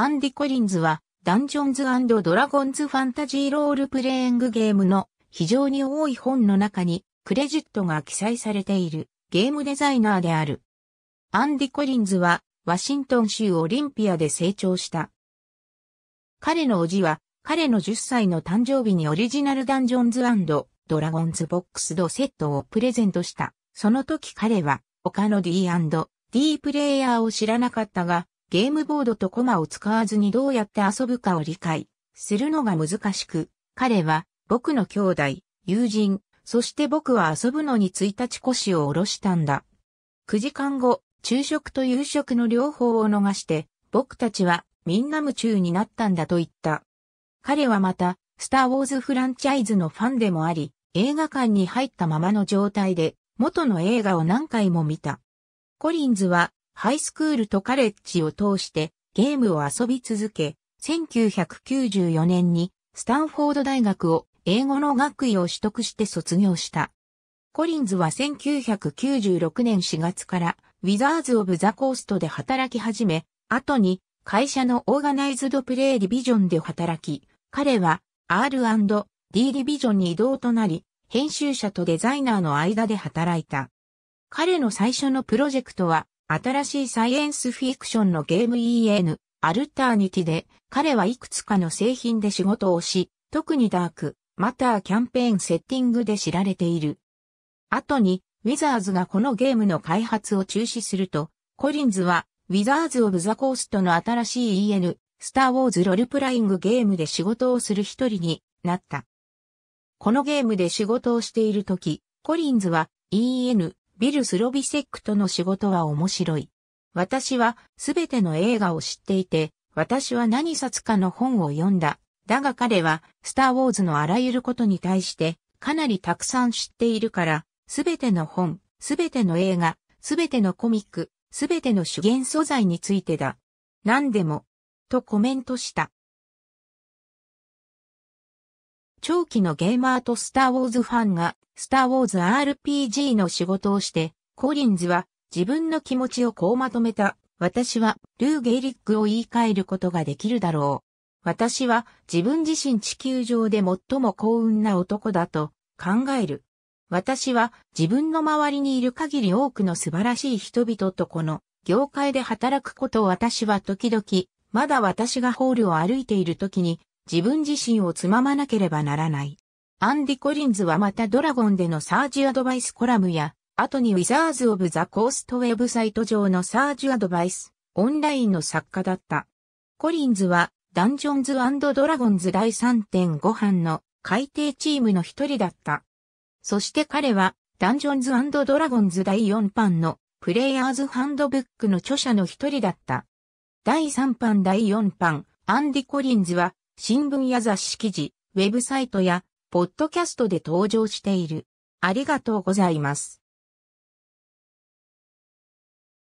アンディ・コリンズは、ダンジョンズドラゴンズファンタジーロールプレイングゲームの非常に多い本の中にクレジットが記載されているゲームデザイナーである。アンディ・コリンズはワシントン州オリンピアで成長した。彼の叔父は彼の10歳の誕生日にオリジナルダンジョンズドラゴンズボックスドセットをプレゼントした。その時彼は他の D&D プレイヤーを知らなかったがゲームボードとコマを使わずにどうやって遊ぶかを理解するのが難しく、彼は僕の兄弟、友人、そして僕は遊ぶのに1日腰を下ろしたんだ。9時間後、昼食と夕食の両方を逃して、僕たちはみんな夢中になったんだと言った。彼はまた、スター・ウォーズフランチャイズのファンでもあり、映画館に入ったままの状態で、元の映画を何回も見た。コリンズは、ハイスクールとカレッジを通してゲームを遊び続け、1994年にスタンフォード大学を英語の学位を取得して卒業した。コリンズは1996年4月からウィザーズ・オブ・ザ・コーストで働き始め、後に会社のオーガナイズドプレイディビジョンで働き、彼は R&D ディビジョンに移動となり、編集者とデザイナーの間で働いた。彼の最初のプロジェクトは新しいサイエンスフィクションのゲーム EN、アルターニティで、彼はいくつかの製品で仕事をし、特にダーク、マターキャンペーンセッティングで知られている。後に、ウィザーズがこのゲームの開発を中止すると、コリンズは、ウィザーズ・オブ・ザ・コーストの新しい EN、スター・ウォーズ・ロルプライングゲームで仕事をする一人になった。このゲームで仕事をしているとき、コリンズは EN、ビル・スロビセックとの仕事は面白い。私はすべての映画を知っていて、私は何冊かの本を読んだ。だが彼は、スター・ウォーズのあらゆることに対して、かなりたくさん知っているから、すべての本、すべての映画、すべてのコミック、すべての主元素材についてだ。何でも、とコメントした。長期のゲーマーとスターウォーズファンが、スターウォーズ RPG の仕事をして、コリンズは自分の気持ちをこうまとめた。私はルー・ゲイリックを言い換えることができるだろう。私は自分自身地球上で最も幸運な男だと考える。私は自分の周りにいる限り多くの素晴らしい人々とこの業界で働くことを私は時々、まだ私がホールを歩いている時に自分自身をつままなければならない。アンディ・コリンズはまたドラゴンでのサージアドバイスコラムや、後にウィザーズ・オブ・ザ・コーストウェブサイト上のサージアドバイス、オンラインの作家だった。コリンズは、ダンジョンズドラゴンズ第3.5版の海底チームの一人だった。そして彼は、ダンジョンズドラゴンズ第4版のプレイヤーズハンドブックの著者の一人だった。第3版第4版、アンディ・コリンズは、新聞や雑誌記事、ウェブサイトや、ポッドキャストで登場している。ありがとうございます。